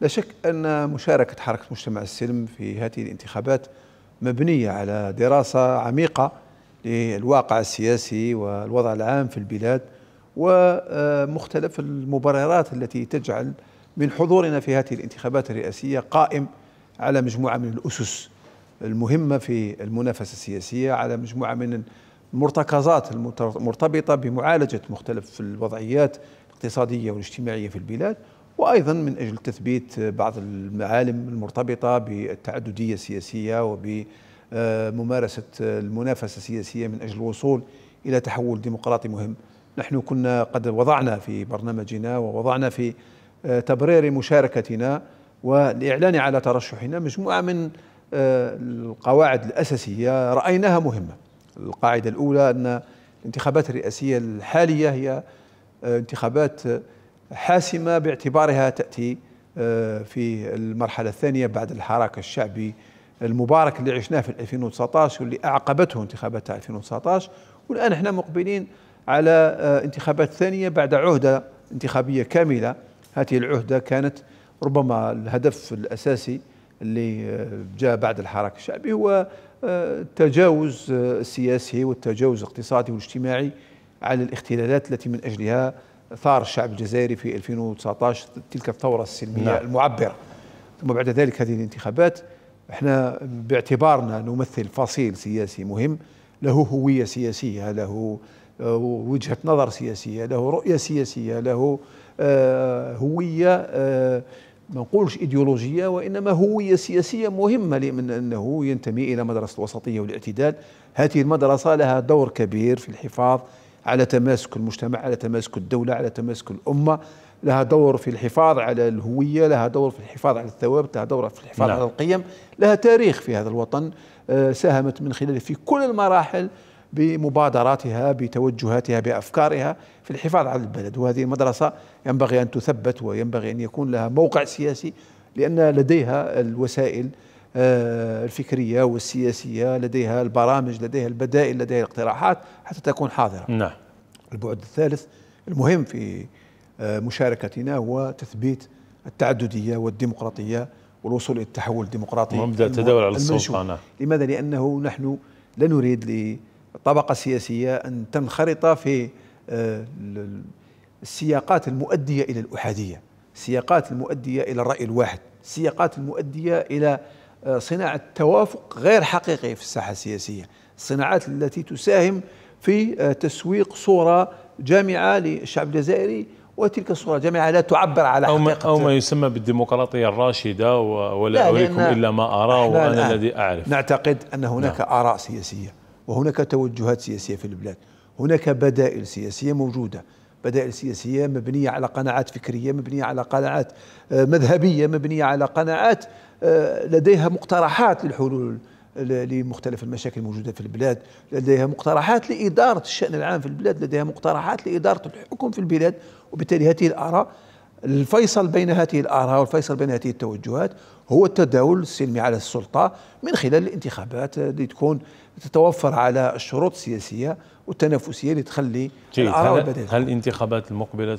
لا شك أن مشاركة حركة مجتمع السلم في هذه الانتخابات مبنية على دراسة عميقة للواقع السياسي والوضع العام في البلاد ومختلف المبررات التي تجعل من حضورنا في هذه الانتخابات الرئاسية قائم على مجموعة من الأسس المهمة في المنافسة السياسية على مجموعة من المرتكزات المرتبطة بمعالجة مختلف الوضعيات الاقتصادية والاجتماعية في البلاد وايضا من اجل تثبيت بعض المعالم المرتبطه بالتعدديه السياسيه وبممارسه المنافسه السياسيه من اجل الوصول الى تحول ديمقراطي مهم. نحن كنا قد وضعنا في برنامجنا ووضعنا في تبرير مشاركتنا والاعلان على ترشحنا مجموعه من القواعد الاساسيه رايناها مهمه. القاعده الاولى ان الانتخابات الرئاسيه الحاليه هي انتخابات حاسمة باعتبارها تأتي آه، في المرحلة الثانية بعد الحراك الشعبي المبارك اللي عشناه في 2019 واللي أعقبته انتخابات 2019 والآن احنا مقبلين على آه، انتخابات ثانية بعد عهدة انتخابية كاملة هذه العهدة كانت ربما الهدف الأساسي اللي آه، جاء بعد الحراك الشعبي هو التجاوز السياسي والتجاوز الاقتصادي والاجتماعي على الاختلالات التي من أجلها ثار الشعب الجزائري في 2019 تلك الثورة السلمية نعم. المعبرة ثم بعد ذلك هذه الانتخابات احنا باعتبارنا نمثل فصيل سياسي مهم له هوية سياسية له آه، وجهة نظر سياسية له رؤية سياسية له آه، هوية آه، ما نقولش ايديولوجيه وانما هويه سياسيه مهمه لمن انه ينتمي الى مدرسه الوسطيه والاعتدال هذه المدرسه لها دور كبير في الحفاظ على تماسك المجتمع على تماسك الدولة على تماسك الأمة لها دور في الحفاظ على الهوية لها دور في الحفاظ على الثوابت لها دور في الحفاظ لا. على نعم. القيم لها تاريخ في هذا الوطن آه، ساهمت من خلاله في كل المراحل بمبادراتها بتوجهاتها بافكارها في الحفاظ على البلد وهذه المدرسه ينبغي ان تثبت وينبغي ان يكون لها موقع سياسي لان لديها الوسائل آه، الفكرية والسياسية لديها البرامج لديها البدائل لديها الاقتراحات حتى تكون حاضرة نعم البعد الثالث المهم في آه، مشاركتنا هو تثبيت التعددية والديمقراطية والوصول إلى التحول الديمقراطي مبدأ التداول على السلطة نعم. لماذا؟ لأنه نحن لا نريد للطبقة السياسية أن تنخرط في آه، السياقات المؤدية إلى الأحادية السياقات المؤدية إلى الرأي الواحد السياقات المؤدية إلى آه، صناعة توافق غير حقيقي في الساحة السياسية الصناعات التي تساهم في آه، تسويق صورة جامعة للشعب الجزائري وتلك الصورة جامعة لا تعبر على أو حقيقة أو ما يسمى بالديمقراطية الراشدة ولا أريكم إلا ما أرى وأنا الذي أعرف نعتقد أن هناك نعم. آراء سياسية وهناك توجهات سياسية في البلاد هناك بدائل سياسية موجودة بدائل سياسية مبنية على قناعات فكرية مبنية على قناعات آه، مذهبية مبنية على قناعات آه، لديها مقترحات للحلول لمختلف المشاكل الموجودة في البلاد لديها مقترحات لإدارة الشأن العام في البلاد لديها مقترحات لإدارة الحكم في البلاد وبالتالي هذه الآراء الفيصل بين هذه الآراء والفيصل بين هذه التوجهات هو التداول السلمي على السلطة من خلال الانتخابات اللي تكون تتوفر على الشروط السياسية والتنافسية اللي تخلي الآراء والبدائل هل الانتخابات المقبلة